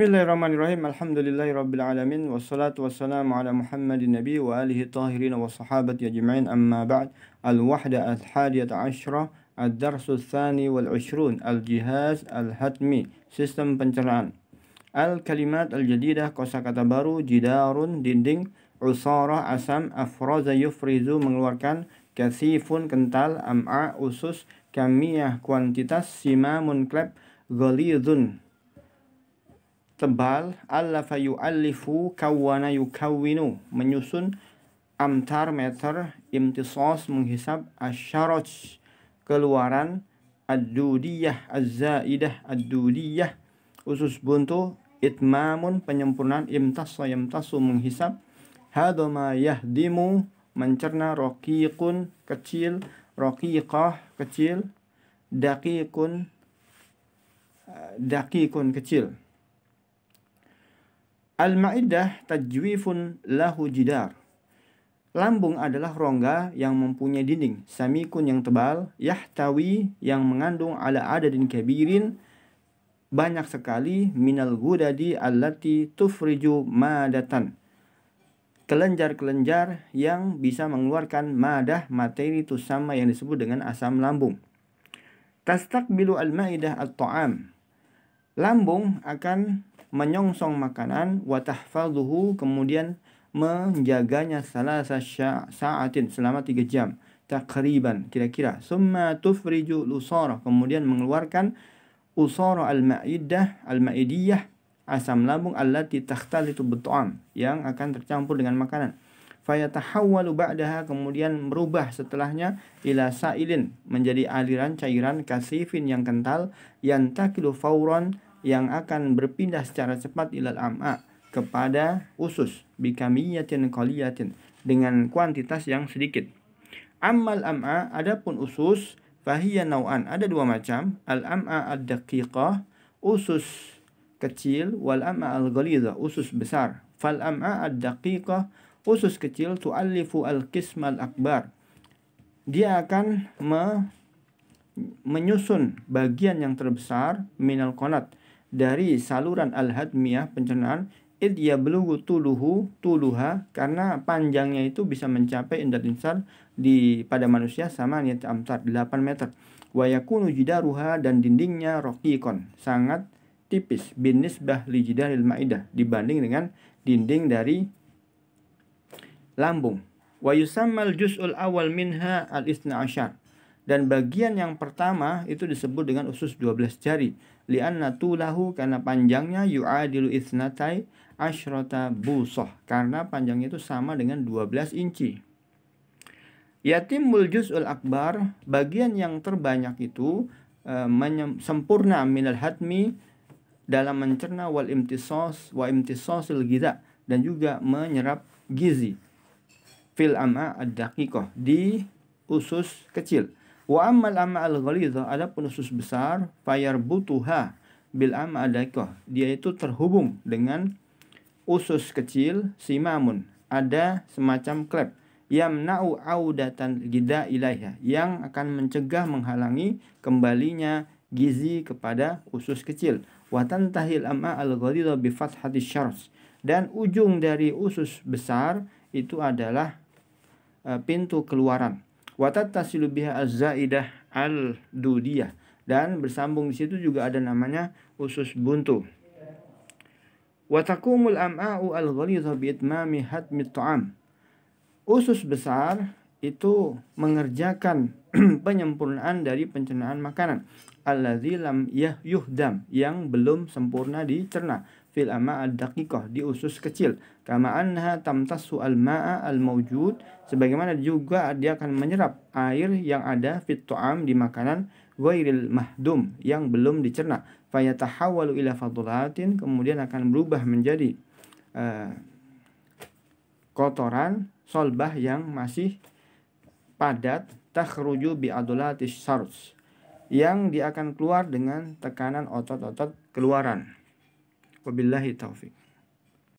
Bismillahirrahmanirrahim. Alhamdulillahirrabbilalamin. Wassalatu wassalamu ala muhammadin nabi wa alihi tahirin wa sahabati ajma'in amma ba'd. Al-wahda al-hadiyata asyrah. Ad-darsul thani wal-ushrun. Al-jihaz al-hatmi. Sistem pencernaan. Al-kalimat al-jadidah. Kosa kata baru. Jidarun. Dinding. Usarah. Asam. Afroza yufrizu. Mengeluarkan. Kasifun. Kental. Am'a. Usus. Kamiyah. Kuantitas. Simamun. Klep. Golidun tebal fayu yu'allifu kawana yukawinu menyusun amtar meter imtisos menghisap asyaraj keluaran ad-dudiyah az-zaidah usus buntu itmamun penyempurnaan imtaso yamtasu menghisab hadoma yahdimu mencerna kun kecil rokiqah kecil daqiqun eh, daqiqun kecil Al-ma'idah tajwifun lahu jidar. Lambung adalah rongga yang mempunyai dinding, samikun yang tebal, yahtawi yang mengandung ala adadin kabirin, banyak sekali minal gudadi allati tufriju madatan. Kelenjar-kelenjar yang bisa mengeluarkan madah materi itu sama yang disebut dengan asam lambung. Tastakbilu al-ma'idah al taam Lambung akan menyongsong makanan watahfadhuhu kemudian menjaganya salasa sa'atin selama tiga jam takriban kira-kira summa tufriju lusara kemudian mengeluarkan usara al-ma'idah al-ma'idiyah asam lambung allati takhtalitu bit'am yang akan tercampur dengan makanan fayatahawwalu ba'daha kemudian berubah setelahnya ila sa'ilin menjadi aliran cairan kasifin yang kental yantakilu fauron yang akan berpindah secara cepat ilal am'a kepada usus bikamiyatin qaliyatin dengan kuantitas yang sedikit. amal am'a adapun usus fahiya nau'an ada dua macam al am'a ad daqiqah usus kecil wal am'a al ghalidha usus besar. Fal am'a ad daqiqah usus kecil tu'allifu al al akbar. Dia akan me menyusun bagian yang terbesar minal konat dari saluran al-hadmiyah pencernaan id belugu tuluhu tuluha karena panjangnya itu bisa mencapai indah insan di pada manusia sama niat amtar 8 meter wayakunu jidaruha dan dindingnya raqiqon sangat tipis binisbah li jidaril maidah dibanding dengan dinding dari lambung wayusamal juz'ul awal minha al isnaasyar dan bagian yang pertama itu disebut dengan usus 12 jari li'anna tulahu karena panjangnya yu'adilu isnatai asyrota busoh karena panjangnya itu sama dengan 12 inci yatimul juz'ul akbar bagian yang terbanyak itu uh, sempurna minal hatmi dalam mencerna wal imtisos wa imtisosil giza dan juga menyerap gizi fil ama ad di usus kecil Wa amma al ghalidha pun usus besar butuha bil adaiko Dia itu terhubung dengan usus kecil simamun. Ada semacam klep yamna'u audatan gida ilaiha yang akan mencegah menghalangi kembalinya gizi kepada usus kecil. Watan tahil amma al ghalidha bi fathati Dan ujung dari usus besar itu adalah eh, pintu keluaran watat tasilubiha az-zaidah al-dudiyah dan bersambung di situ juga ada namanya usus buntu. Watakumul am'a'u al-ghalidha bi'itmami hatmi ta'am. Usus besar itu mengerjakan penyempurnaan dari pencernaan makanan alladzi lam yuhdam yang belum sempurna dicerna fil ama ad di usus kecil kama anha tamtasu al ma'a al mawjud sebagaimana juga dia akan menyerap air yang ada fit tu'am di makanan ghairil mahdum yang belum dicerna fayatahawalu ila fadulatin kemudian akan berubah menjadi uh, kotoran solbah yang masih padat takhruju bi adulatis sarus yang dia akan keluar dengan tekanan otot-otot keluaran. Wabillahi taufik.